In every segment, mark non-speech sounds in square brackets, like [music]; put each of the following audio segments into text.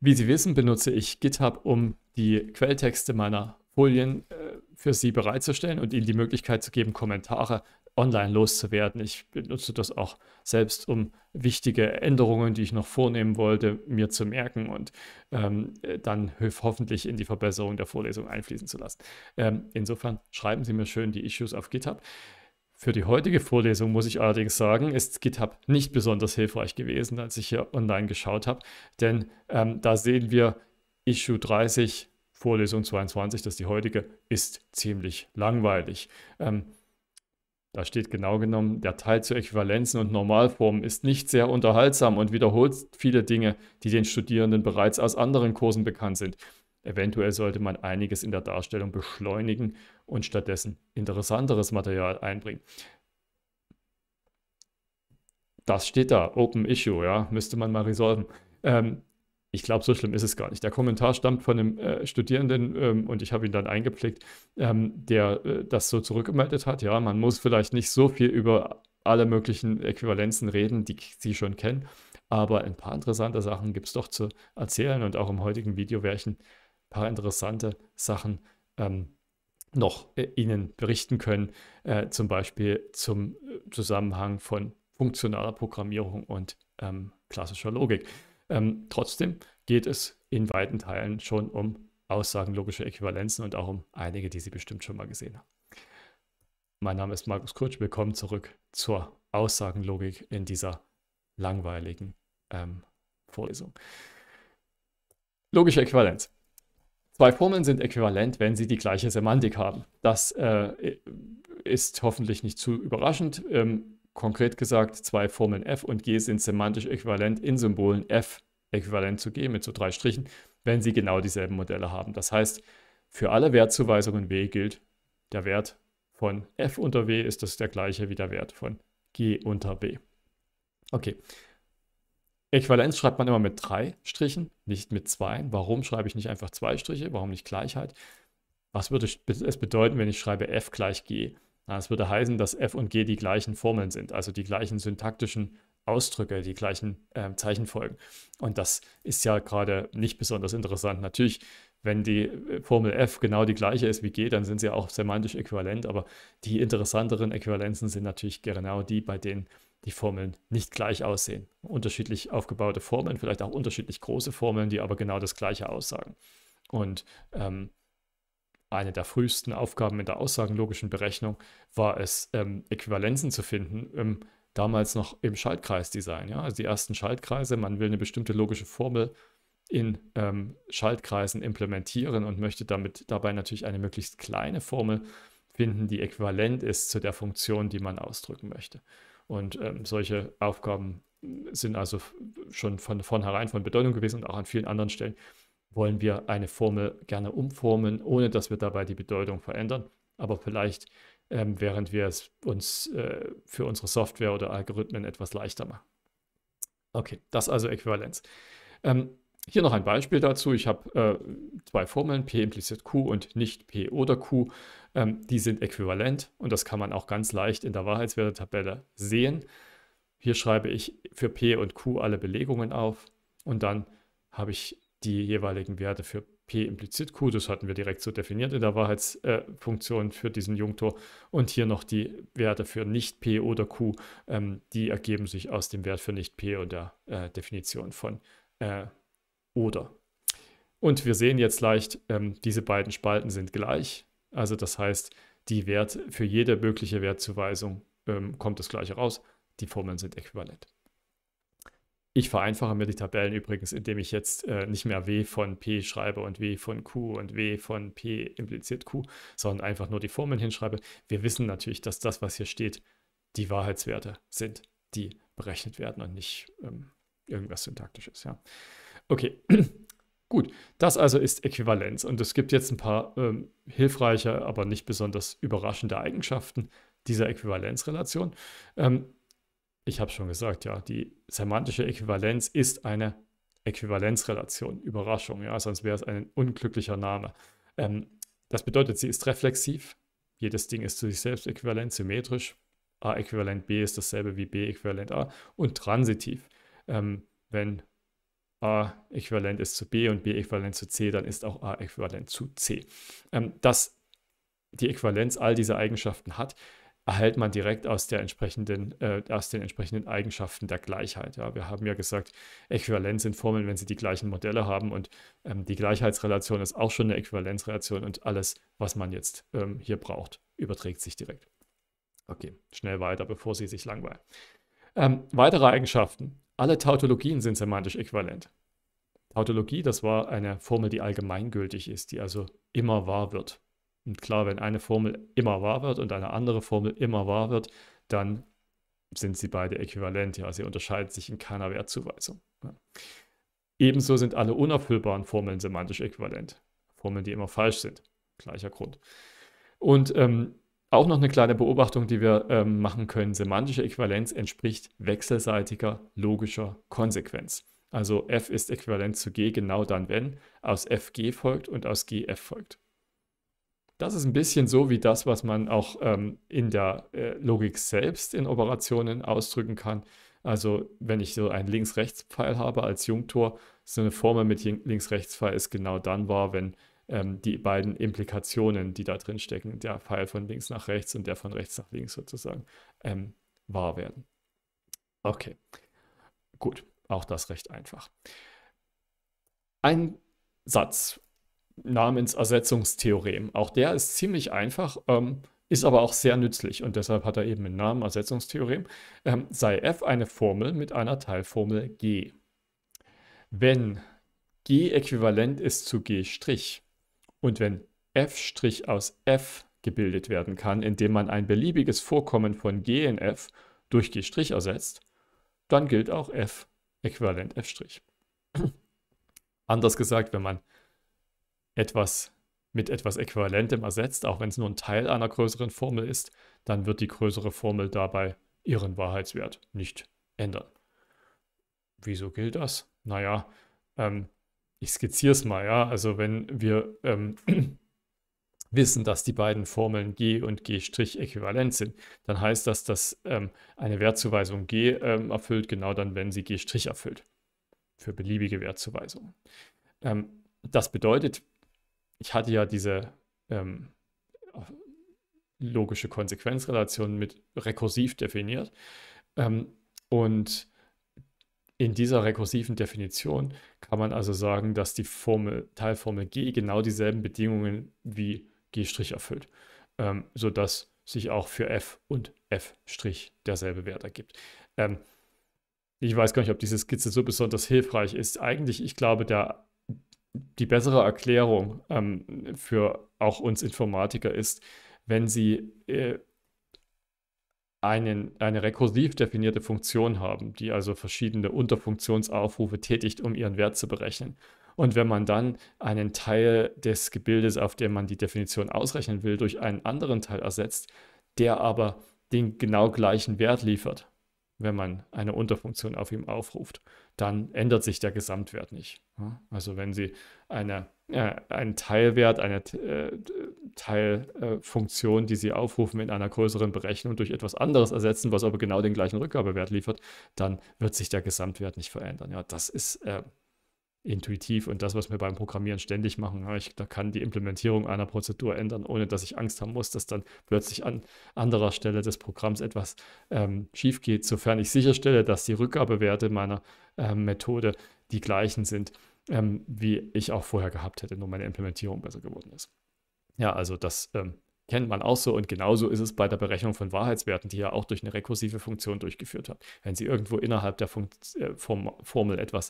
Wie Sie wissen, benutze ich GitHub, um die Quelltexte meiner Folien äh, für Sie bereitzustellen und Ihnen die Möglichkeit zu geben, Kommentare online loszuwerden. Ich benutze das auch selbst, um wichtige Änderungen, die ich noch vornehmen wollte, mir zu merken und ähm, dann hoffentlich in die Verbesserung der Vorlesung einfließen zu lassen. Ähm, insofern schreiben Sie mir schön die Issues auf GitHub. Für die heutige Vorlesung muss ich allerdings sagen, ist GitHub nicht besonders hilfreich gewesen, als ich hier online geschaut habe, denn ähm, da sehen wir Issue 30, Vorlesung 22, das ist die heutige, ist ziemlich langweilig. Ähm, da steht genau genommen, der Teil zu Äquivalenzen und Normalformen ist nicht sehr unterhaltsam und wiederholt viele Dinge, die den Studierenden bereits aus anderen Kursen bekannt sind. Eventuell sollte man einiges in der Darstellung beschleunigen und stattdessen interessanteres Material einbringen. Das steht da, Open Issue, ja, müsste man mal resolven. Ähm, ich glaube, so schlimm ist es gar nicht. Der Kommentar stammt von einem äh, Studierenden ähm, und ich habe ihn dann eingepflegt, ähm, der äh, das so zurückgemeldet hat. Ja, man muss vielleicht nicht so viel über alle möglichen Äquivalenzen reden, die Sie schon kennen, aber ein paar interessante Sachen gibt es doch zu erzählen und auch im heutigen Video werde ich ein paar interessante Sachen ähm, noch äh, Ihnen berichten können, äh, zum Beispiel zum äh, Zusammenhang von funktionaler Programmierung und ähm, klassischer Logik. Ähm, trotzdem geht es in weiten Teilen schon um Aussagen, logische Äquivalenzen und auch um einige, die Sie bestimmt schon mal gesehen haben. Mein Name ist Markus Kurtsch. Willkommen zurück zur Aussagenlogik in dieser langweiligen ähm, Vorlesung. Logische Äquivalenz. Zwei Formeln sind äquivalent, wenn sie die gleiche Semantik haben. Das äh, ist hoffentlich nicht zu überraschend. Ähm, konkret gesagt, zwei Formeln f und g sind semantisch äquivalent in Symbolen f äquivalent zu g mit so drei Strichen, wenn sie genau dieselben Modelle haben. Das heißt, für alle Wertzuweisungen w gilt, der Wert von f unter w ist das der gleiche wie der Wert von g unter b. Okay, Äquivalenz schreibt man immer mit drei Strichen, nicht mit zwei. Warum schreibe ich nicht einfach zwei Striche? Warum nicht Gleichheit? Was würde es bedeuten, wenn ich schreibe f gleich g? Es würde heißen, dass f und g die gleichen Formeln sind, also die gleichen syntaktischen Ausdrücke, die gleichen äh, Zeichenfolgen. Und das ist ja gerade nicht besonders interessant. Natürlich, wenn die äh, Formel f genau die gleiche ist wie g, dann sind sie auch semantisch äquivalent, aber die interessanteren Äquivalenzen sind natürlich genau die, bei denen die Formeln nicht gleich aussehen. Unterschiedlich aufgebaute Formeln, vielleicht auch unterschiedlich große Formeln, die aber genau das Gleiche aussagen. Und ähm, eine der frühesten Aufgaben in der aussagenlogischen Berechnung war es, ähm, Äquivalenzen zu finden, ähm, damals noch im Schaltkreisdesign. Ja? Also die ersten Schaltkreise, man will eine bestimmte logische Formel in ähm, Schaltkreisen implementieren und möchte damit dabei natürlich eine möglichst kleine Formel finden, die äquivalent ist zu der Funktion, die man ausdrücken möchte. Und ähm, solche Aufgaben sind also schon von vornherein von Bedeutung gewesen und auch an vielen anderen Stellen wollen wir eine Formel gerne umformen, ohne dass wir dabei die Bedeutung verändern. Aber vielleicht, ähm, während wir es uns äh, für unsere Software oder Algorithmen etwas leichter machen. Okay, das also Äquivalenz. Ähm, hier noch ein Beispiel dazu. Ich habe äh, zwei Formeln, P impliziert Q und nicht P oder Q. Ähm, die sind äquivalent und das kann man auch ganz leicht in der Wahrheitswertetabelle sehen. Hier schreibe ich für P und Q alle Belegungen auf und dann habe ich die jeweiligen Werte für P implizit Q, das hatten wir direkt so definiert in der Wahrheitsfunktion äh, für diesen Junktor. Und hier noch die Werte für nicht P oder Q, ähm, die ergeben sich aus dem Wert für nicht P und der äh, Definition von äh, oder. Und wir sehen jetzt leicht, ähm, diese beiden Spalten sind gleich. Also das heißt, die Wert für jede mögliche Wertzuweisung ähm, kommt das gleiche raus. Die Formeln sind äquivalent. Ich vereinfache mir die Tabellen übrigens, indem ich jetzt äh, nicht mehr W von P schreibe und W von Q und W von P impliziert Q, sondern einfach nur die Formeln hinschreibe. Wir wissen natürlich, dass das, was hier steht, die Wahrheitswerte sind, die berechnet werden und nicht ähm, irgendwas Syntaktisches. Ja. Okay, [clears throat] gut. Das also ist Äquivalenz und es gibt jetzt ein paar ähm, hilfreiche, aber nicht besonders überraschende Eigenschaften dieser Äquivalenzrelation. Ähm, ich habe schon gesagt, ja, die semantische Äquivalenz ist eine Äquivalenzrelation. Überraschung, ja, sonst wäre es ein unglücklicher Name. Ähm, das bedeutet, sie ist reflexiv. Jedes Ding ist zu sich selbst äquivalent, symmetrisch. A äquivalent B ist dasselbe wie B äquivalent A und transitiv. Ähm, wenn A äquivalent ist zu B und B äquivalent zu C, dann ist auch A äquivalent zu C. Ähm, dass die Äquivalenz all diese Eigenschaften hat, erhält man direkt aus, der entsprechenden, äh, aus den entsprechenden Eigenschaften der Gleichheit. Ja, wir haben ja gesagt, Äquivalenz sind Formeln, wenn sie die gleichen Modelle haben und ähm, die Gleichheitsrelation ist auch schon eine Äquivalenzrelation und alles, was man jetzt ähm, hier braucht, überträgt sich direkt. Okay, schnell weiter, bevor Sie sich langweilen. Ähm, weitere Eigenschaften. Alle Tautologien sind semantisch äquivalent. Tautologie, das war eine Formel, die allgemeingültig ist, die also immer wahr wird. Und klar, wenn eine Formel immer wahr wird und eine andere Formel immer wahr wird, dann sind sie beide äquivalent. Ja, sie unterscheiden sich in keiner Wertzuweisung. Ja. Ebenso sind alle unerfüllbaren Formeln semantisch äquivalent. Formeln, die immer falsch sind. Gleicher Grund. Und ähm, auch noch eine kleine Beobachtung, die wir ähm, machen können. Semantische Äquivalenz entspricht wechselseitiger logischer Konsequenz. Also f ist äquivalent zu g genau dann, wenn aus f g folgt und aus g f folgt. Das ist ein bisschen so wie das, was man auch ähm, in der äh, Logik selbst in Operationen ausdrücken kann. Also wenn ich so einen Links-Rechts-Pfeil habe als Jungtor, so eine Formel mit Links-Rechts-Pfeil ist genau dann wahr, wenn ähm, die beiden Implikationen, die da drin stecken, der Pfeil von links nach rechts und der von rechts nach links sozusagen, ähm, wahr werden. Okay, gut, auch das recht einfach. Ein Satz namens Ersetzungstheorem, auch der ist ziemlich einfach. Ähm, ist aber auch sehr nützlich und deshalb hat er eben den Namen Ersetzungstheorem, ähm, sei f eine Formel mit einer Teilformel g. Wenn g äquivalent ist zu g', und wenn f' aus f gebildet werden kann, indem man ein beliebiges Vorkommen von g in f durch g' ersetzt, dann gilt auch f äquivalent f'. Anders gesagt, wenn man etwas mit etwas Äquivalentem ersetzt, auch wenn es nur ein Teil einer größeren Formel ist, dann wird die größere Formel dabei ihren Wahrheitswert nicht ändern. Wieso gilt das? Naja, ähm, ich skizziere es mal, ja, also wenn wir ähm, [clears throat] wissen, dass die beiden Formeln g und g' äquivalent sind, dann heißt das, dass ähm, eine Wertzuweisung g ähm, erfüllt, genau dann, wenn sie g' erfüllt, für beliebige Wertzuweisungen. Ähm, das bedeutet, ich hatte ja diese ähm, logische Konsequenzrelation mit rekursiv definiert ähm, und in dieser rekursiven Definition kann man also sagen, dass die Formel, Teilformel g genau dieselben Bedingungen wie g' erfüllt, ähm, sodass sich auch für f und f' derselbe Wert ergibt. Ähm, ich weiß gar nicht, ob diese Skizze so besonders hilfreich ist. Eigentlich, ich glaube, der, die bessere Erklärung ähm, für auch uns Informatiker ist, wenn Sie äh, einen, eine rekursiv definierte Funktion haben, die also verschiedene Unterfunktionsaufrufe tätigt, um ihren Wert zu berechnen. Und wenn man dann einen Teil des Gebildes, auf dem man die Definition ausrechnen will, durch einen anderen Teil ersetzt, der aber den genau gleichen Wert liefert, wenn man eine Unterfunktion auf ihm aufruft, dann ändert sich der Gesamtwert nicht. Also wenn Sie eine, äh, einen Teilwert, eine äh, Teilfunktion, äh, die Sie aufrufen in einer größeren Berechnung durch etwas anderes ersetzen, was aber genau den gleichen Rückgabewert liefert, dann wird sich der Gesamtwert nicht verändern. Ja, das ist äh, intuitiv und das, was wir beim Programmieren ständig machen. Ne? Ich, da kann die Implementierung einer Prozedur ändern, ohne dass ich Angst haben muss, dass dann plötzlich an anderer Stelle des Programms etwas ähm, schief geht, sofern ich sicherstelle, dass die Rückgabewerte meiner ähm, Methode die gleichen sind, ähm, wie ich auch vorher gehabt hätte, nur meine Implementierung besser geworden ist. Ja, also das ähm, kennt man auch so und genauso ist es bei der Berechnung von Wahrheitswerten, die ja auch durch eine rekursive Funktion durchgeführt wird. Wenn Sie irgendwo innerhalb der Funkt äh, Form Formel etwas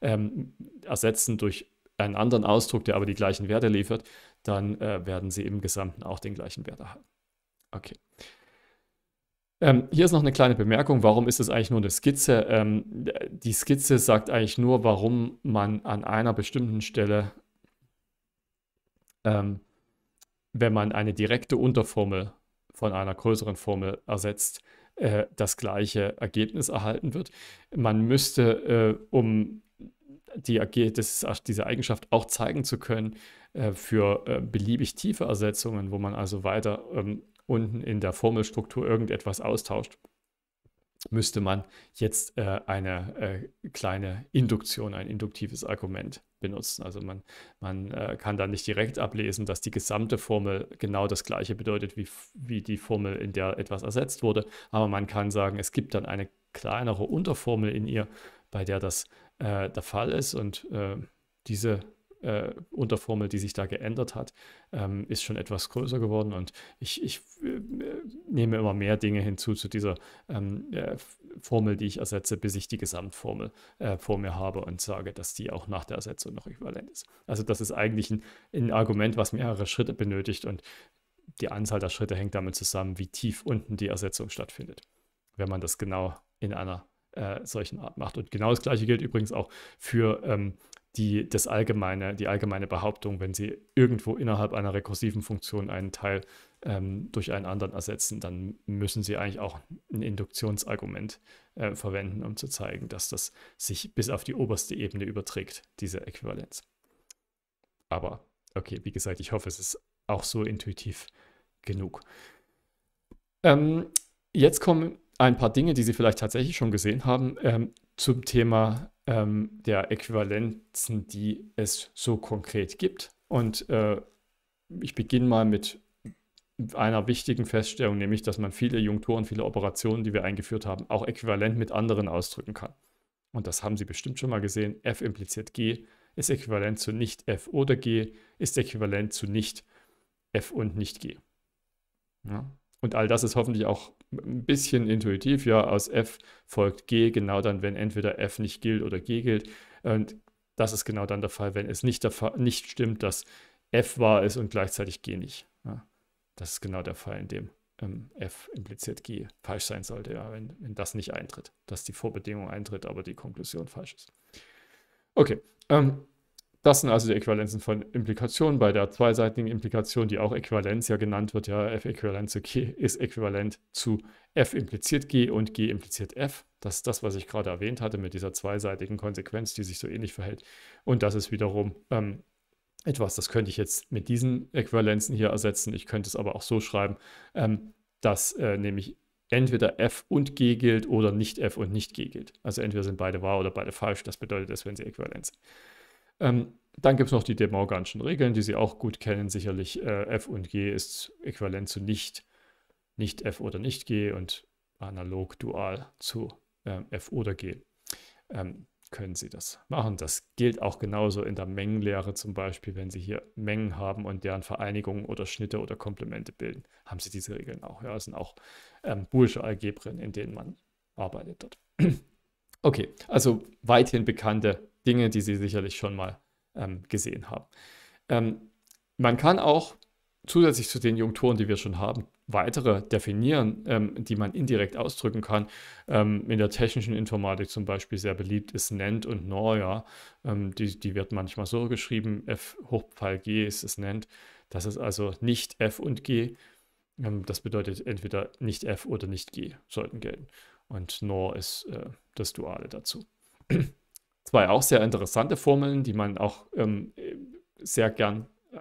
ähm, ersetzen durch einen anderen Ausdruck, der aber die gleichen Werte liefert, dann äh, werden Sie im Gesamten auch den gleichen Wert erhalten. Okay. Ähm, hier ist noch eine kleine Bemerkung, warum ist es eigentlich nur eine Skizze? Ähm, die Skizze sagt eigentlich nur, warum man an einer bestimmten Stelle ähm, wenn man eine direkte Unterformel von einer größeren Formel ersetzt, äh, das gleiche Ergebnis erhalten wird. Man müsste, äh, um die, das, diese Eigenschaft auch zeigen zu können, äh, für äh, beliebig tiefe Ersetzungen, wo man also weiter ähm, unten in der Formelstruktur irgendetwas austauscht, müsste man jetzt äh, eine äh, kleine Induktion, ein induktives Argument benutzen. Also man, man äh, kann dann nicht direkt ablesen, dass die gesamte Formel genau das gleiche bedeutet wie, wie die Formel, in der etwas ersetzt wurde. Aber man kann sagen, es gibt dann eine kleinere Unterformel in ihr, bei der das äh, der Fall ist. Und äh, diese äh, Unterformel, die sich da geändert hat, ähm, ist schon etwas größer geworden und ich, ich äh, nehme immer mehr Dinge hinzu zu dieser ähm, äh, Formel, die ich ersetze, bis ich die Gesamtformel äh, vor mir habe und sage, dass die auch nach der Ersetzung noch äquivalent ist. Also das ist eigentlich ein, ein Argument, was mehrere Schritte benötigt und die Anzahl der Schritte hängt damit zusammen, wie tief unten die Ersetzung stattfindet, wenn man das genau in einer äh, solchen Art macht. Und genau das gleiche gilt übrigens auch für ähm, die, das allgemeine, die allgemeine Behauptung, wenn sie irgendwo innerhalb einer rekursiven Funktion einen Teil ähm, durch einen anderen ersetzen, dann müssen sie eigentlich auch ein Induktionsargument äh, verwenden, um zu zeigen, dass das sich bis auf die oberste Ebene überträgt, diese Äquivalenz. Aber okay, wie gesagt, ich hoffe, es ist auch so intuitiv genug. Ähm, jetzt kommen ein paar Dinge, die Sie vielleicht tatsächlich schon gesehen haben, ähm, zum Thema ähm, der Äquivalenzen, die es so konkret gibt. Und äh, ich beginne mal mit einer wichtigen Feststellung, nämlich, dass man viele Junktoren, viele Operationen, die wir eingeführt haben, auch äquivalent mit anderen ausdrücken kann. Und das haben Sie bestimmt schon mal gesehen. F impliziert G ist äquivalent zu nicht F oder G ist äquivalent zu nicht F und nicht G. Ja? Und all das ist hoffentlich auch ein bisschen intuitiv, ja, aus f folgt g, genau dann, wenn entweder f nicht gilt oder g gilt. Und das ist genau dann der Fall, wenn es nicht, der Fall, nicht stimmt, dass f wahr ist und gleichzeitig g nicht. Ja, das ist genau der Fall, in dem ähm, f impliziert g falsch sein sollte, ja, wenn, wenn das nicht eintritt, dass die Vorbedingung eintritt, aber die Konklusion falsch ist. Okay, ähm, das sind also die Äquivalenzen von Implikationen. Bei der zweiseitigen Implikation, die auch Äquivalenz ja genannt wird, ja, F-Äquivalent zu G ist äquivalent zu F impliziert G und G impliziert F. Das ist das, was ich gerade erwähnt hatte mit dieser zweiseitigen Konsequenz, die sich so ähnlich verhält. Und das ist wiederum ähm, etwas, das könnte ich jetzt mit diesen Äquivalenzen hier ersetzen. Ich könnte es aber auch so schreiben, ähm, dass äh, nämlich entweder f und g gilt oder nicht f und nicht g gilt. Also entweder sind beide wahr oder beide falsch. Das bedeutet es, wenn sie äquivalent sind. Ähm, dann gibt es noch die De Morganschen Regeln, die Sie auch gut kennen. Sicherlich äh, F und G ist äquivalent zu nicht, nicht F oder nicht G und analog dual zu äh, F oder G. Ähm, können Sie das machen. Das gilt auch genauso in der Mengenlehre zum Beispiel, wenn Sie hier Mengen haben und deren Vereinigungen oder Schnitte oder Komplemente bilden, haben Sie diese Regeln auch. Ja, das sind auch ähm, boolsche Algebren, in denen man arbeitet dort. [clears throat] okay, also weithin bekannte Dinge, die Sie sicherlich schon mal ähm, gesehen haben. Ähm, man kann auch zusätzlich zu den Junktoren, die wir schon haben, weitere definieren, ähm, die man indirekt ausdrücken kann. Ähm, in der technischen Informatik zum Beispiel sehr beliebt ist NEND und NOR, ja. ähm, die, die wird manchmal so geschrieben, F hoch Pfeil G ist es NEND. Das ist also nicht F und G. Ähm, das bedeutet entweder nicht F oder nicht G sollten gelten. Und NOR ist äh, das Duale dazu. Zwei auch sehr interessante Formeln, die man auch ähm, sehr gern äh,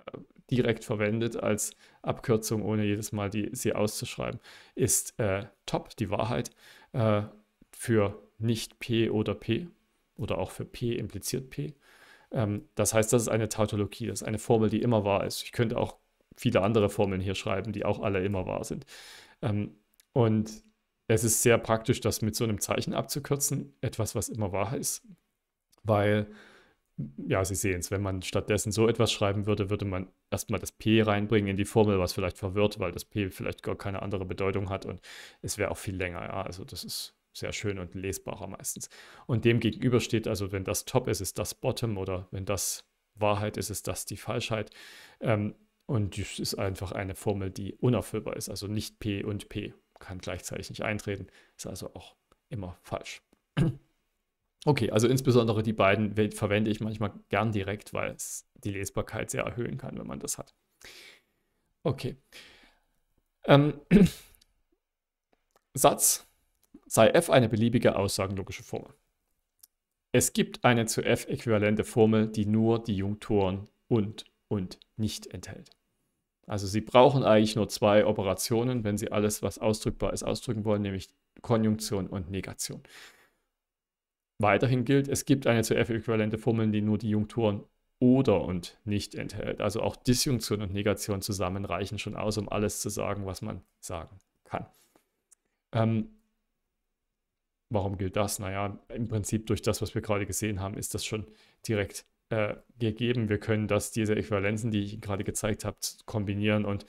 direkt verwendet als Abkürzung, ohne jedes Mal die, sie auszuschreiben, ist äh, top, die Wahrheit, äh, für nicht P oder P oder auch für P impliziert P. Ähm, das heißt, das ist eine Tautologie, das ist eine Formel, die immer wahr ist. Ich könnte auch viele andere Formeln hier schreiben, die auch alle immer wahr sind. Ähm, und es ist sehr praktisch, das mit so einem Zeichen abzukürzen, etwas, was immer wahr ist, weil, ja, Sie sehen es, wenn man stattdessen so etwas schreiben würde, würde man erstmal das P reinbringen in die Formel, was vielleicht verwirrt, weil das P vielleicht gar keine andere Bedeutung hat und es wäre auch viel länger, ja, also das ist sehr schön und lesbarer meistens. Und dem gegenüber steht also, wenn das Top ist, ist das Bottom oder wenn das Wahrheit ist, ist das die Falschheit. Ähm, und das ist einfach eine Formel, die unerfüllbar ist. Also nicht P und P kann gleichzeitig nicht eintreten. Ist also auch immer falsch. Okay, also insbesondere die beiden verwende ich manchmal gern direkt, weil es die Lesbarkeit sehr erhöhen kann, wenn man das hat. Okay. Ähm, [clears throat] Satz sei f eine beliebige aussagenlogische Formel. Es gibt eine zu f äquivalente Formel, die nur die Junktoren und und nicht enthält. Also Sie brauchen eigentlich nur zwei Operationen, wenn Sie alles, was ausdrückbar ist, ausdrücken wollen, nämlich Konjunktion und Negation. Weiterhin gilt, es gibt eine zu f äquivalente Formel, die nur die Junktoren oder und nicht enthält. Also auch Disjunktion und Negation zusammen reichen schon aus, um alles zu sagen, was man sagen kann. Ähm, warum gilt das? Naja, im Prinzip durch das, was wir gerade gesehen haben, ist das schon direkt äh, gegeben. Wir können das, diese Äquivalenzen, die ich Ihnen gerade gezeigt habe, kombinieren und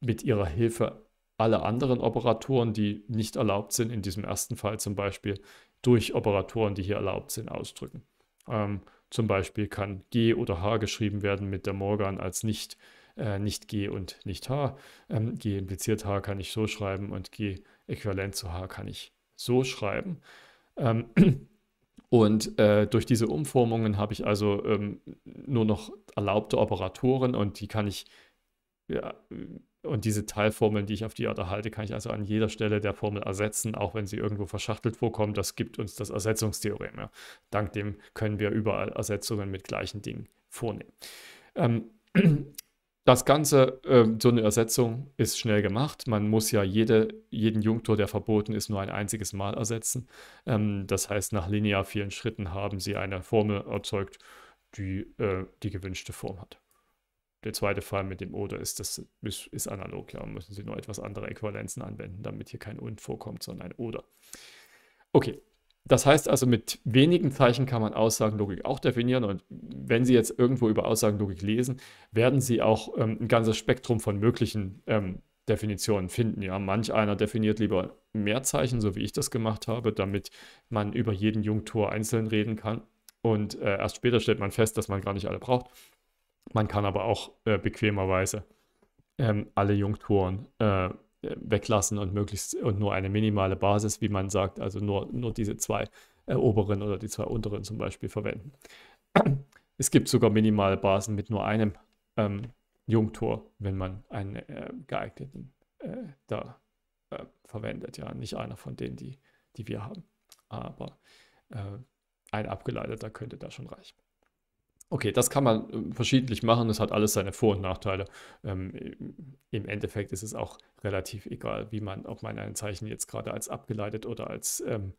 mit ihrer Hilfe alle anderen Operatoren, die nicht erlaubt sind, in diesem ersten Fall zum Beispiel, durch Operatoren, die hier erlaubt sind, ausdrücken. Ähm, zum Beispiel kann G oder H geschrieben werden mit der Morgan als nicht, äh, nicht G und nicht H. Ähm, G impliziert H kann ich so schreiben und G äquivalent zu H kann ich so schreiben. Ähm, [clears throat] und äh, durch diese Umformungen habe ich also ähm, nur noch erlaubte Operatoren und die kann ich ja, und diese Teilformeln, die ich auf die Art erhalte, kann ich also an jeder Stelle der Formel ersetzen, auch wenn sie irgendwo verschachtelt vorkommen. Das gibt uns das Ersetzungstheorem. Ja. Dank dem können wir überall Ersetzungen mit gleichen Dingen vornehmen. Ähm, [clears throat] das Ganze, äh, so eine Ersetzung ist schnell gemacht. Man muss ja jede, jeden Junktor, der verboten ist, nur ein einziges Mal ersetzen. Ähm, das heißt, nach linear vielen Schritten haben sie eine Formel erzeugt, die äh, die gewünschte Form hat der zweite Fall mit dem oder ist, das ist, ist analog, ja, müssen Sie nur etwas andere Äquivalenzen anwenden, damit hier kein und vorkommt, sondern ein oder. Okay, das heißt also, mit wenigen Zeichen kann man Aussagenlogik auch definieren. Und wenn Sie jetzt irgendwo über Aussagenlogik lesen, werden Sie auch ähm, ein ganzes Spektrum von möglichen ähm, Definitionen finden. Ja, manch einer definiert lieber mehr Zeichen, so wie ich das gemacht habe, damit man über jeden Jungtor einzeln reden kann. Und äh, erst später stellt man fest, dass man gar nicht alle braucht. Man kann aber auch äh, bequemerweise ähm, alle Jungtoren äh, weglassen und möglichst und nur eine minimale Basis, wie man sagt, also nur, nur diese zwei äh, oberen oder die zwei unteren zum Beispiel verwenden. [clears throat] Es gibt sogar minimale Basen mit nur einem ähm, Jungtor, wenn man einen äh, geeigneten äh, da äh, verwendet. Ja, nicht einer von denen, die, die wir haben. Aber äh, ein abgeleiteter könnte da schon reichen. Okay, das kann man ähm, verschiedentlich machen. Das hat alles seine Vor- und Nachteile. Ähm, Im Endeffekt ist es auch relativ egal, wie man, ob man ein Zeichen jetzt gerade als abgeleitet oder als ähm,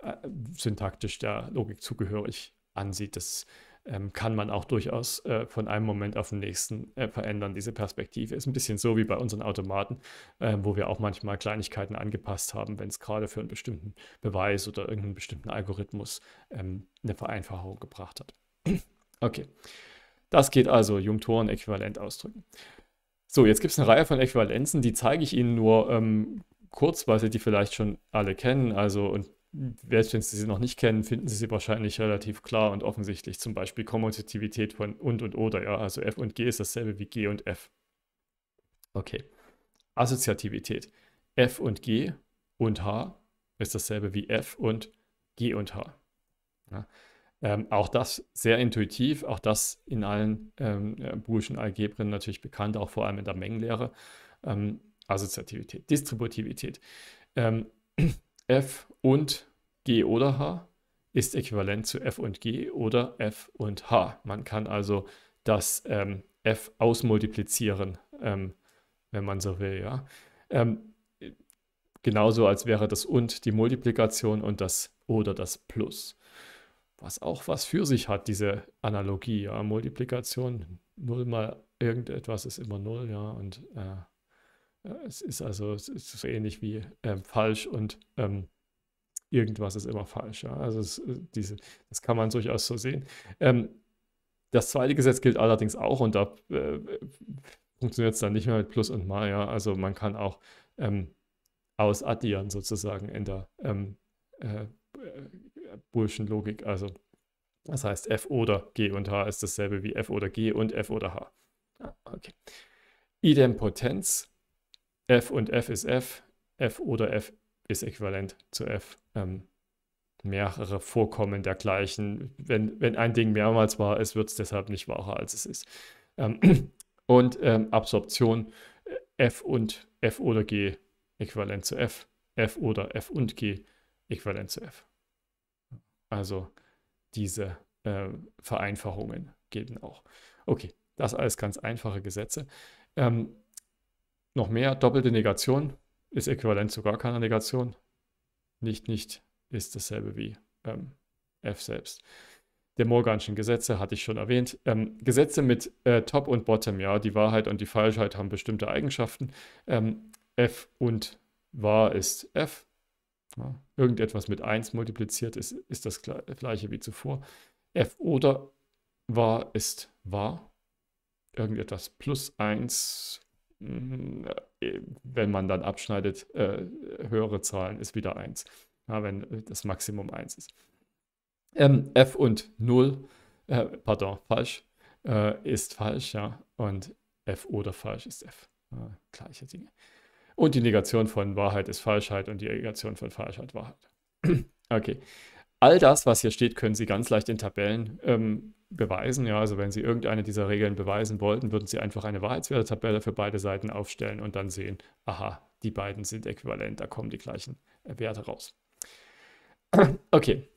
äh, syntaktisch der Logik zugehörig ansieht. Das ähm, kann man auch durchaus äh, von einem Moment auf den nächsten äh, verändern. Diese Perspektive ist ein bisschen so wie bei unseren Automaten, äh, wo wir auch manchmal Kleinigkeiten angepasst haben, wenn es gerade für einen bestimmten Beweis oder irgendeinen bestimmten Algorithmus ähm, eine Vereinfachung gebracht hat. Okay. Das geht also Jungtoren-Äquivalent ausdrücken. So, jetzt gibt es eine Reihe von Äquivalenzen, die zeige ich Ihnen nur ähm, kurz, weil Sie die vielleicht schon alle kennen. Also, und selbst wenn Sie sie noch nicht kennen, finden Sie sie wahrscheinlich relativ klar und offensichtlich. Zum Beispiel Kommutativität von und und oder. Ja? Also F und G ist dasselbe wie G und F. Okay. Assoziativität. F und G und H ist dasselbe wie F und G und H. Ja? Ähm, auch das sehr intuitiv, auch das in allen ähm, äh, boolschen Algebren natürlich bekannt, auch vor allem in der Mengenlehre. Ähm, Assoziativität, Distributivität. Ähm, [clears throat] F und G oder H ist äquivalent zu F und G oder F und H. Man kann also das ähm, F ausmultiplizieren, ähm, wenn man so will. Ja? genauso als wäre das und die Multiplikation und das oder das Plus was auch was für sich hat, diese Analogie. Ja. Multiplikation, 0 mal irgendetwas ist immer 0, ja. Und äh, äh, es ist also es ist so ähnlich wie äh, falsch und ähm, irgendwas ist immer falsch. Ja. Also es, äh, diese, das kann man durchaus so sehen. Ähm, das zweite Gesetz gilt allerdings auch und da äh, funktioniert es dann nicht mehr mit Plus und Mal. Ja. Also man kann auch ähm, ausaddieren sozusagen in der ähm, äh, äh, Burschenlogik. Also das heißt, f oder g und h ist dasselbe wie f oder g und f oder h. Ah, okay. Idempotenz, f und f ist f, f oder f ist äquivalent zu f. Ähm, mehrere Vorkommen dergleichen. Wenn, wenn ein Ding mehrmals wahr ist, wird es deshalb nicht wahrer, als es ist. Ähm, [clears throat] und ähm, Absorption, äh, f und f oder g äquivalent zu f, f oder f und g äquivalent zu f. Also diese äh, Vereinfachungen gelten auch. Okay, das alles ganz einfache Gesetze. Ähm, noch mehr, doppelte Negation ist äquivalent zu gar keiner Negation. Nicht, nicht ist dasselbe wie ähm, f selbst. Der Morganschen Gesetze hatte ich schon erwähnt. Ähm, Gesetze mit äh, Top und Bottom, ja, die Wahrheit und die Falschheit haben bestimmte Eigenschaften. Ähm, f und wahr ist f ja, irgendetwas mit 1 multipliziert ist, ist das gleiche wie zuvor. f oder war ist wahr. Irgendetwas plus 1, hm, äh, wenn man dann abschneidet, äh, höhere Zahlen ist wieder 1, ja, wenn das Maximum 1 ist. Ähm, f und 0, äh, pardon, falsch, äh, ist falsch, ja, und f oder falsch ist f. gleiche Dinge. Und die Negation von Wahrheit ist Falschheit und die Negation von Falschheit Wahrheit. [clears throat] okay. All das, was hier steht, können Sie ganz leicht in Tabellen ähm, beweisen. Ja, also wenn Sie irgendeine dieser Regeln beweisen wollten, würden Sie einfach eine Wahrheitswertetabelle für beide Seiten aufstellen und dann sehen, aha, die beiden sind äquivalent, da kommen die gleichen äh, Werte raus. [clears throat] okay.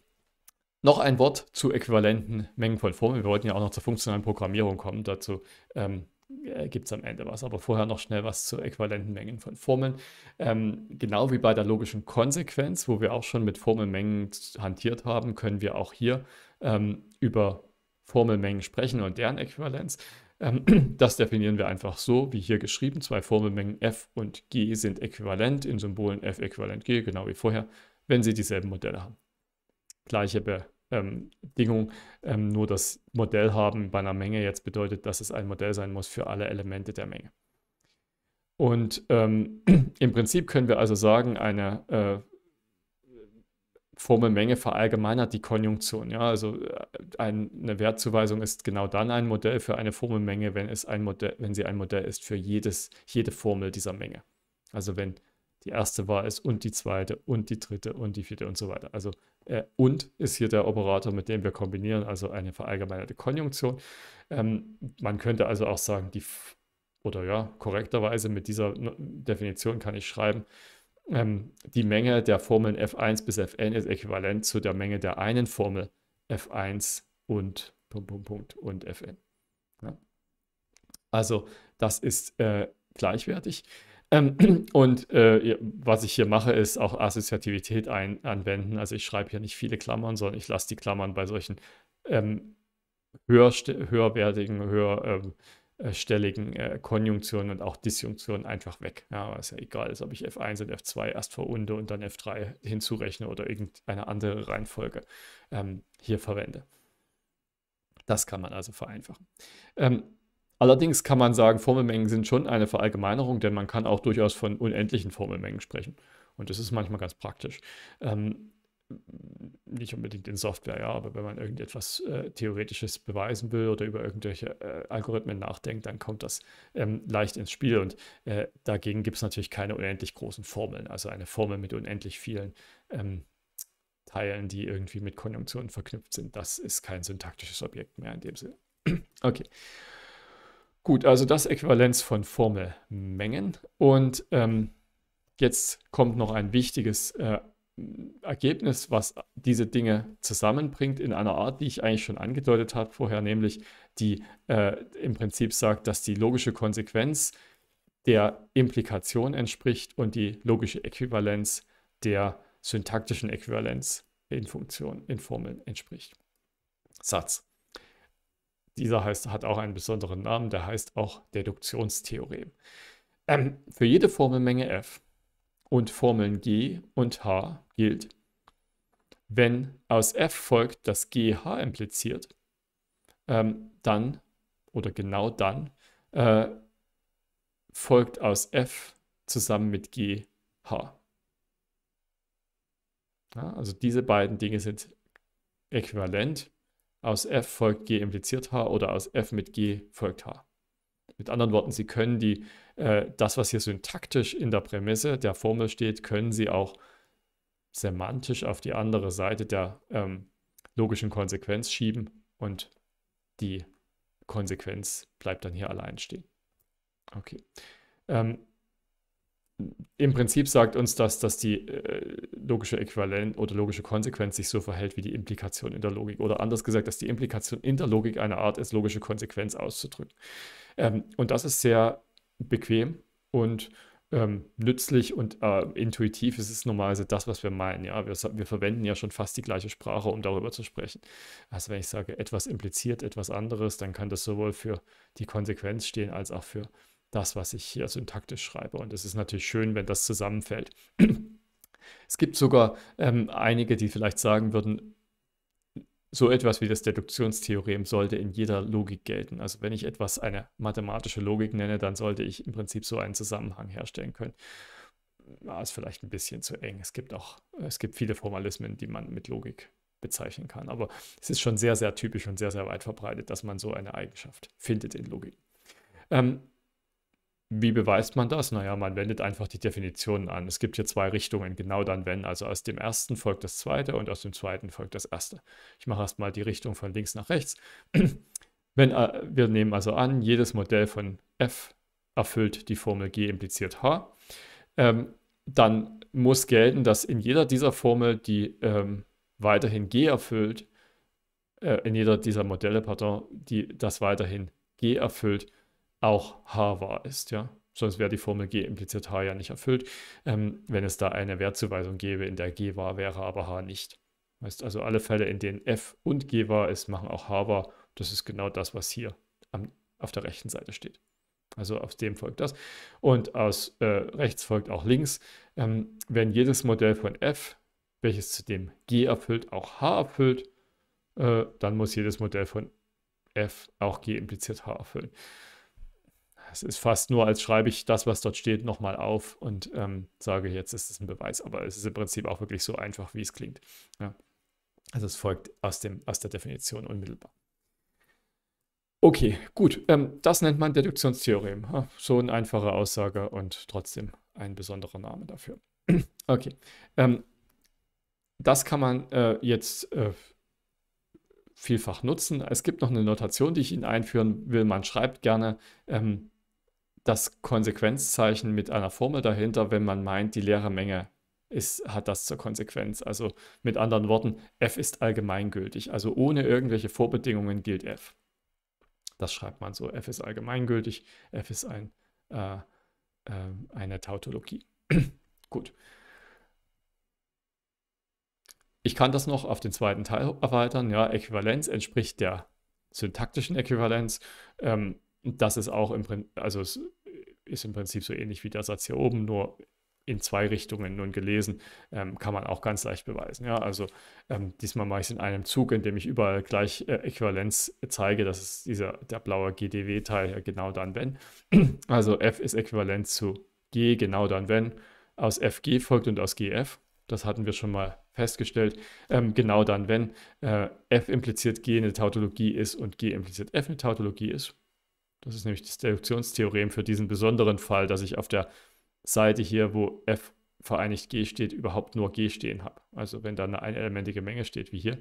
Noch ein Wort zu äquivalenten Mengen von Formeln. Wir wollten ja auch noch zur funktionalen Programmierung kommen. Dazu ähm, äh, gibt es am Ende was, aber vorher noch schnell was zu äquivalenten Mengen von Formeln. Ähm, genau wie bei der logischen Konsequenz, wo wir auch schon mit Formelmengen hantiert haben, können wir auch hier ähm, über Formelmengen sprechen und deren Äquivalenz. Ähm, [clears throat] das definieren wir einfach so, wie hier geschrieben. Zwei Formelmengen f und g sind äquivalent in Symbolen f äquivalent g, genau wie vorher, wenn sie dieselben Modelle haben. Gleiche Be ähm, Ähm, nur das Modell haben bei einer Menge jetzt bedeutet, dass es ein Modell sein muss für alle Elemente der Menge. Und ähm, [clears throat] im Prinzip können wir also sagen, eine äh, Formelmenge verallgemeinert die Konjunktion. Ja? Also äh, ein, eine Wertzuweisung ist genau dann ein Modell für eine Formelmenge, wenn, es ein Modell, wenn sie ein Modell ist für jedes, jede Formel dieser Menge. Also wenn die erste wahr ist und die zweite und die dritte und die vierte und so weiter. Also äh, und ist hier der Operator, mit dem wir kombinieren, also eine verallgemeinerte Konjunktion. Ähm, man könnte also auch sagen, die oder ja, korrekterweise mit dieser Definition kann ich schreiben, ähm, die Menge der Formeln f1 bis fn ist äquivalent zu der Menge der einen Formel f1 und Punkt, Punkt, Punkt und fn. Ja. Also das ist äh, gleichwertig. Ähm, [clears throat] und äh, was ich hier mache, ist auch Assoziativität ein, anwenden. Also ich schreibe hier nicht viele Klammern, sondern ich lasse die Klammern bei solchen ähm, höher, höherwertigen, höherstelligen ähm, äh, äh, Konjunktionen und auch Disjunktionen einfach weg. Ja, ist ja egal, ist, ob ich F1 und F2 erst verunde und dann F3 hinzurechne oder irgendeine andere Reihenfolge ähm, hier verwende. Das kann man also vereinfachen. Ähm, Allerdings kann man sagen, Formelmengen sind schon eine Verallgemeinerung, denn man kann auch durchaus von unendlichen Formelmengen sprechen. Und das ist manchmal ganz praktisch. Ähm, nicht unbedingt in Software, ja, aber wenn man irgendetwas äh, Theoretisches beweisen will oder über irgendwelche äh, Algorithmen nachdenkt, dann kommt das ähm, leicht ins Spiel. Und äh, dagegen gibt es natürlich keine unendlich großen Formeln. Also eine Formel mit unendlich vielen ähm, Teilen, die irgendwie mit Konjunktionen verknüpft sind, das ist kein syntaktisches Objekt mehr in dem Sinne. [clears throat] okay. Gut, also das Äquivalenz von Formelmengen. Und ähm, jetzt kommt noch ein wichtiges äh, Ergebnis, was diese Dinge zusammenbringt in einer Art, die ich eigentlich schon angedeutet habe vorher, nämlich die äh, im Prinzip sagt, dass die logische Konsequenz der Implikation entspricht und die logische Äquivalenz der syntaktischen Äquivalenz in Funktionen, in Formeln entspricht. Satz. Dieser heißt, hat auch einen besonderen Namen, der heißt auch Deduktionstheorem. Ähm, für jede Formelmenge f und Formeln g und h gilt, wenn aus f folgt, dass g h impliziert, ähm, dann oder genau dann äh, folgt aus f zusammen mit g h. Ja, also diese beiden Dinge sind äquivalent aus f folgt g impliziert h oder aus f mit g folgt h. Mit anderen Worten, Sie können die, äh, das, was hier syntaktisch in der Prämisse der Formel steht, können Sie auch semantisch auf die andere Seite der ähm, logischen Konsequenz schieben und die Konsequenz bleibt dann hier allein stehen. Okay. Ähm, im Prinzip sagt uns das, dass die äh, logische Äquivalent oder logische Konsequenz sich so verhält wie die Implikation in der Logik. Oder anders gesagt, dass die Implikation in der Logik eine Art ist, logische Konsequenz auszudrücken. Ähm, und das ist sehr bequem und ähm, nützlich und äh, intuitiv ist es normalerweise das, was wir meinen. Ja? Wir, wir, verwenden ja schon fast die gleiche Sprache, um darüber zu sprechen. Also wenn ich sage, etwas impliziert etwas anderes, dann kann das sowohl für die Konsequenz stehen als auch für die das, was ich hier syntaktisch schreibe. Und es ist natürlich schön, wenn das zusammenfällt. [clears throat] es gibt sogar ähm, einige, die vielleicht sagen würden, so etwas wie das Deduktionstheorem sollte in jeder Logik gelten. Also wenn ich etwas eine mathematische Logik nenne, dann sollte ich im Prinzip so einen Zusammenhang herstellen können. Ja, ist vielleicht ein bisschen zu eng. Es gibt auch, es gibt viele Formalismen, die man mit Logik bezeichnen kann. Aber es ist schon sehr, sehr typisch und sehr, sehr weit verbreitet, dass man so eine Eigenschaft findet in Logik. Ähm, wie beweist man das? Naja, man wendet einfach die Definitionen an. Es gibt hier zwei Richtungen, genau dann wenn. Also aus dem ersten folgt das zweite und aus dem zweiten folgt das erste. Ich mache erstmal die Richtung von links nach rechts. [clears throat] Wenn, äh, wir nehmen also an, jedes Modell von F erfüllt die Formel G impliziert H. Ähm, dann muss gelten, dass in jeder dieser Formel, die ähm, weiterhin G erfüllt, äh, in jeder dieser Modelle, pardon, die das weiterhin G erfüllt, auch h wahr ist, ja. Sonst wäre die Formel g impliziert h ja nicht erfüllt, ähm, wenn es da eine Wertzuweisung gäbe, in der g wahr wäre, aber h nicht. Heißt also, alle Fälle, in denen f und g wahr ist, machen auch h wahr. Das ist genau das, was hier am, auf der rechten Seite steht. Also aus dem folgt das. Und aus äh, rechts folgt auch links. Ähm, wenn jedes Modell von f, welches zudem g erfüllt, auch h erfüllt, äh, dann muss jedes Modell von f auch g impliziert h erfüllen es ist fast nur, als schreibe ich das, was dort steht, nochmal auf und ähm, sage, jetzt ist es ein Beweis. Aber es ist im Prinzip auch wirklich so einfach, wie es klingt. Ja. Also es folgt aus, dem, aus der Definition unmittelbar. Okay, gut. Ähm, das nennt man Deduktionstheorem. Ha, so eine einfache Aussage und trotzdem ein besonderer Name dafür. [clears throat] okay. Ähm, das kann man äh, jetzt äh, vielfach nutzen. Es gibt noch eine Notation, die ich Ihnen einführen will. Man schreibt gerne ähm, das Konsequenzzeichen mit einer Formel dahinter, wenn man meint, die leere Menge ist, hat das zur Konsequenz. Also mit anderen Worten, f ist allgemeingültig. Also ohne irgendwelche Vorbedingungen gilt f. Das schreibt man so. f ist allgemeingültig. f ist ein, äh, äh, eine Tautologie. [clears throat] Gut. Ich kann das noch auf den zweiten Teil erweitern. Ja, Äquivalenz entspricht der syntaktischen Äquivalenz. Ähm, das ist auch im Prinzip, also es ist im Prinzip so ähnlich wie der Satz hier oben, nur in zwei Richtungen nun gelesen, ähm, kann man auch ganz leicht beweisen. Ja, also ähm, diesmal mache ich es in einem Zug, in dem ich überall gleich äh, Äquivalenz zeige. Das ist dieser, der blaue GDW-Teil, genau dann, wenn. [clears throat] Also F ist äquivalent zu G, genau dann, wenn. Aus FG folgt und aus GF. Das hatten wir schon mal festgestellt. Ähm, genau dann, wenn äh, F impliziert G eine Tautologie ist und G impliziert F eine Tautologie ist. Das ist nämlich das Deduktionstheorem für diesen besonderen Fall, dass ich auf der Seite hier, wo f vereinigt g steht, überhaupt nur g stehen habe. Also wenn da eine einelementige Menge steht, wie hier,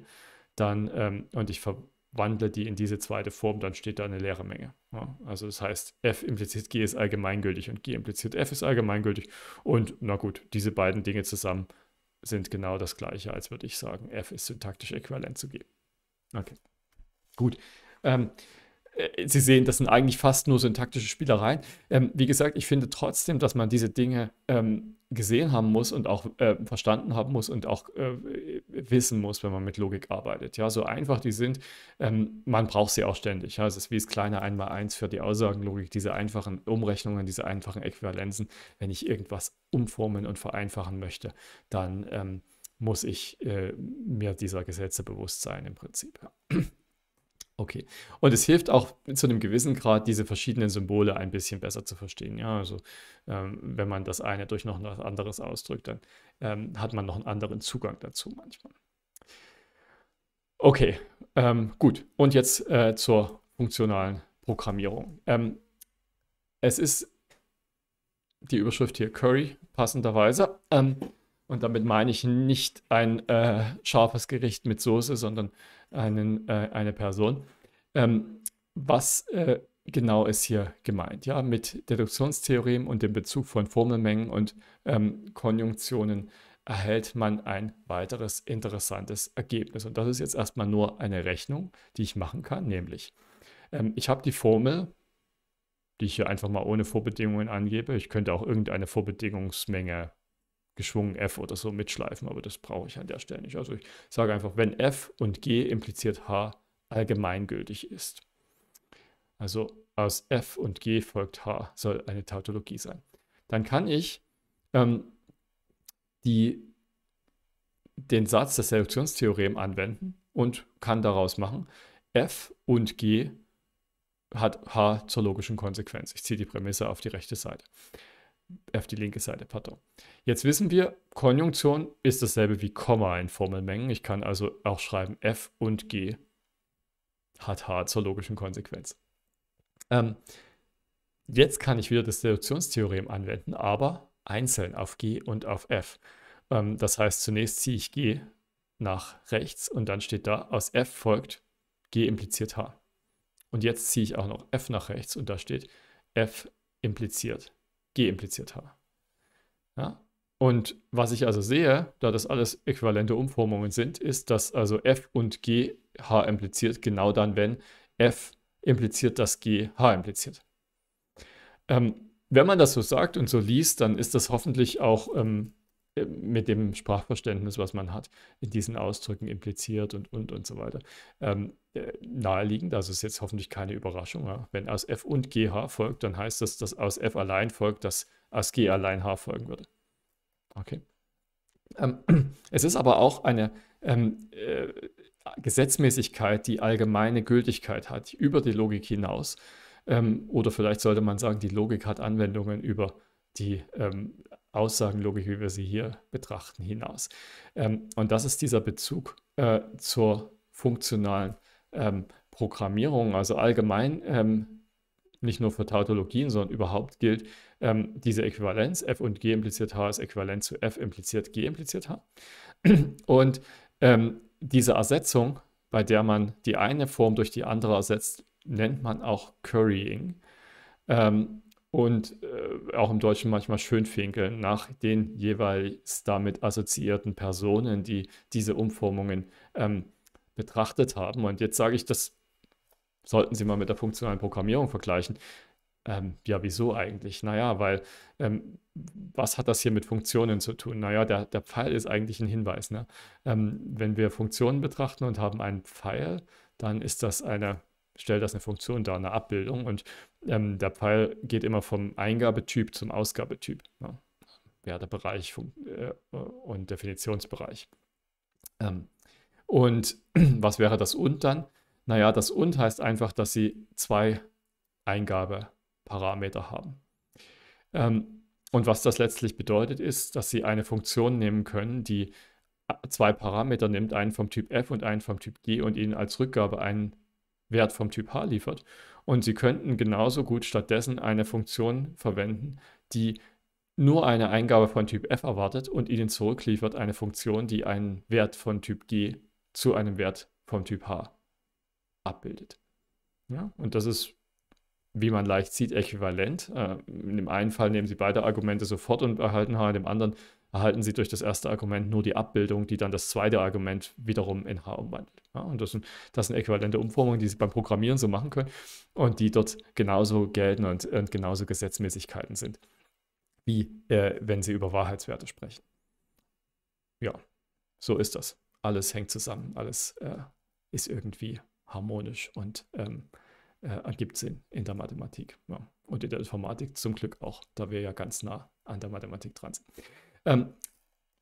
dann ähm, und ich verwandle die in diese zweite Form, dann steht da eine leere Menge. Ja, also das heißt, f impliziert g ist allgemeingültig und g impliziert f ist allgemeingültig. Und na gut, diese beiden Dinge zusammen sind genau das gleiche, als würde ich sagen, f ist syntaktisch äquivalent zu g. Okay, gut. Ähm, äh, sie sehen, das sind eigentlich fast nur syntaktische Spielereien. Ähm, wie gesagt, ich finde trotzdem, dass man diese Dinge ähm, gesehen haben muss und auch äh, verstanden haben muss und auch äh, wissen muss, wenn man mit Logik arbeitet. Ja, so einfach die sind, ähm, man braucht sie auch ständig. Ja, es ist wie das kleine 1x1 für die Aussagenlogik, diese einfachen Umrechnungen, diese einfachen Äquivalenzen. Wenn ich irgendwas umformen und vereinfachen möchte, dann ähm, muss ich äh, mir dieser Gesetze bewusst sein im Prinzip. Ja. Okay. Und es hilft auch zu einem gewissen Grad, diese verschiedenen Symbole ein bisschen besser zu verstehen. Ja, also ähm, wenn man das eine durch noch etwas anderes ausdrückt, dann ähm, hat man noch einen anderen Zugang dazu manchmal. Okay, ähm, gut. Und jetzt äh, zur funktionalen Programmierung. Ähm, es ist die Überschrift hier Curry, passenderweise. Ähm, und damit meine ich nicht ein äh, scharfes Gericht mit Soße, sondern einen, äh, eine Person. Ähm, was äh, genau ist hier gemeint? Ja, mit Deduktionstheorem und dem Bezug von Formelmengen und ähm, Konjunktionen erhält man ein weiteres interessantes Ergebnis. Und das ist jetzt erstmal nur eine Rechnung, die ich machen kann, nämlich ähm, ich habe die Formel, die ich hier einfach mal ohne Vorbedingungen angebe. Ich könnte auch irgendeine Vorbedingungsmenge geschwungen f oder so mitschleifen, aber das brauche ich an der Stelle nicht. Also ich sage einfach, wenn f und g impliziert h allgemeingültig ist. Also aus f und g folgt h soll eine Tautologie sein. Dann kann ich ähm, die, den Satz des Selektionstheorem anwenden und kann daraus machen, f und g hat h zur logischen Konsequenz. Ich ziehe die Prämisse auf die rechte Seite auf die linke Seite, pardon. Jetzt wissen wir, Konjunktion ist dasselbe wie Komma in Formelmengen. Ich kann also auch schreiben f und g hat h zur logischen Konsequenz. Ähm, jetzt kann ich wieder das Deduktionstheorem anwenden, aber einzeln auf g und auf f. Ähm, das heißt, zunächst ziehe ich g nach rechts und dann steht da, aus f folgt g impliziert h. Und jetzt ziehe ich auch noch f nach rechts und da steht f impliziert H. G impliziert habe. Ja? Und was ich also sehe, da das alles äquivalente Umformungen sind, ist, dass also F und G H impliziert, genau dann, wenn F impliziert, dass G H impliziert. Ähm, wenn man das so sagt und so liest, dann ist das hoffentlich auch ähm, mit dem Sprachverständnis, was man hat, in diesen Ausdrücken impliziert und und und so weiter. Ähm, äh, naheliegend, also ist jetzt hoffentlich keine Überraschung. Ja? Wenn aus F und GH folgt, dann heißt das, dass aus F allein folgt, dass aus G allein H folgen würde. Okay. Ähm, [clears throat] es ist aber auch eine ähm, äh, Gesetzmäßigkeit, die allgemeine Gültigkeit hat, über die Logik hinaus. Ähm, oder vielleicht sollte man sagen, die Logik hat Anwendungen über die ähm, Aussagenlogik, wie wir sie hier betrachten, hinaus. Ähm, und das ist dieser Bezug äh, zur funktionalen ähm, Programmierung. Also allgemein, ähm, nicht nur für Tautologien, sondern überhaupt gilt ähm, diese Äquivalenz. F und G impliziert H ist äquivalent zu F impliziert G impliziert H. [clears throat] Und ähm, diese Ersetzung, bei der man die eine Form durch die andere ersetzt, nennt man auch Currying. Ähm, und äh, auch im Deutschen manchmal Schönfinkeln nach den jeweils damit assoziierten Personen, die diese Umformungen ähm, betrachtet haben. Und jetzt sage ich, das sollten Sie mal mit der funktionalen Programmierung vergleichen. Ähm, ja, wieso eigentlich? Naja, weil ähm, was hat das hier mit Funktionen zu tun? Naja, der, der Pfeil ist eigentlich ein Hinweis. Ne? Ähm, wenn wir Funktionen betrachten und haben einen Pfeil, dann ist das eine stellt das eine Funktion dar, eine Abbildung. Und ähm, der Pfeil geht immer vom Eingabetyp zum Ausgabetyp. Ne? Ja, der Bereich äh, und Definitionsbereich. Ähm, und [clears throat] was wäre das und dann? Naja, das und heißt einfach, dass sie zwei Eingabeparameter haben. Ähm, und was das letztlich bedeutet, ist, dass sie eine Funktion nehmen können, die äh, zwei Parameter nimmt, einen vom Typ f und einen vom Typ g und ihnen als Rückgabe einen Wert vom Typ H liefert. Und Sie könnten genauso gut stattdessen eine Funktion verwenden, die nur eine Eingabe von Typ F erwartet und Ihnen zurückliefert eine Funktion, die einen Wert von Typ G zu einem Wert vom Typ H abbildet. Ja, und das ist, wie man leicht sieht, äquivalent. Äh, in dem einen Fall nehmen Sie beide Argumente sofort und erhalten H, in dem anderen erhalten sie durch das erste Argument nur die Abbildung, die dann das zweite Argument wiederum in H umwandelt. Ja, und das sind, das sind äquivalente Umformungen, die sie beim Programmieren so machen können und die dort genauso gelten und, und genauso Gesetzmäßigkeiten sind, wie äh, wenn sie über Wahrheitswerte sprechen. Ja, so ist das. Alles hängt zusammen, alles äh, ist irgendwie harmonisch und ähm, äh, ergibt Sinn in der Mathematik ja. und in der Informatik zum Glück auch, da wir ja ganz nah an der Mathematik dran sind. Ähm,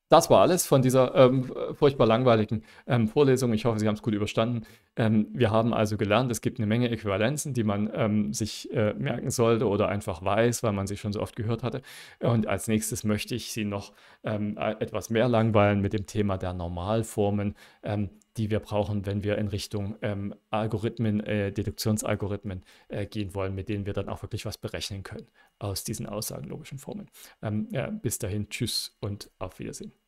das war alles von dieser ähm, furchtbar langweiligen ähm, Vorlesung. Ich hoffe, Sie haben es gut überstanden. Ähm, wir haben also gelernt, es gibt eine Menge Äquivalenzen, die man ähm, sich äh, merken sollte oder einfach weiß, weil man sie schon so oft gehört hatte. Und als nächstes möchte ich Sie noch ähm, e-, etwas mehr langweilen mit dem Thema der Normalformen. Ähm, die wir brauchen, wenn wir in Richtung ähm, Algorithmen, äh, Deduktionsalgorithmen äh, gehen wollen, mit denen wir dann auch wirklich was berechnen können aus diesen aussagenlogischen Formeln. Ähm, ja, bis dahin, tschüss und auf Wiedersehen.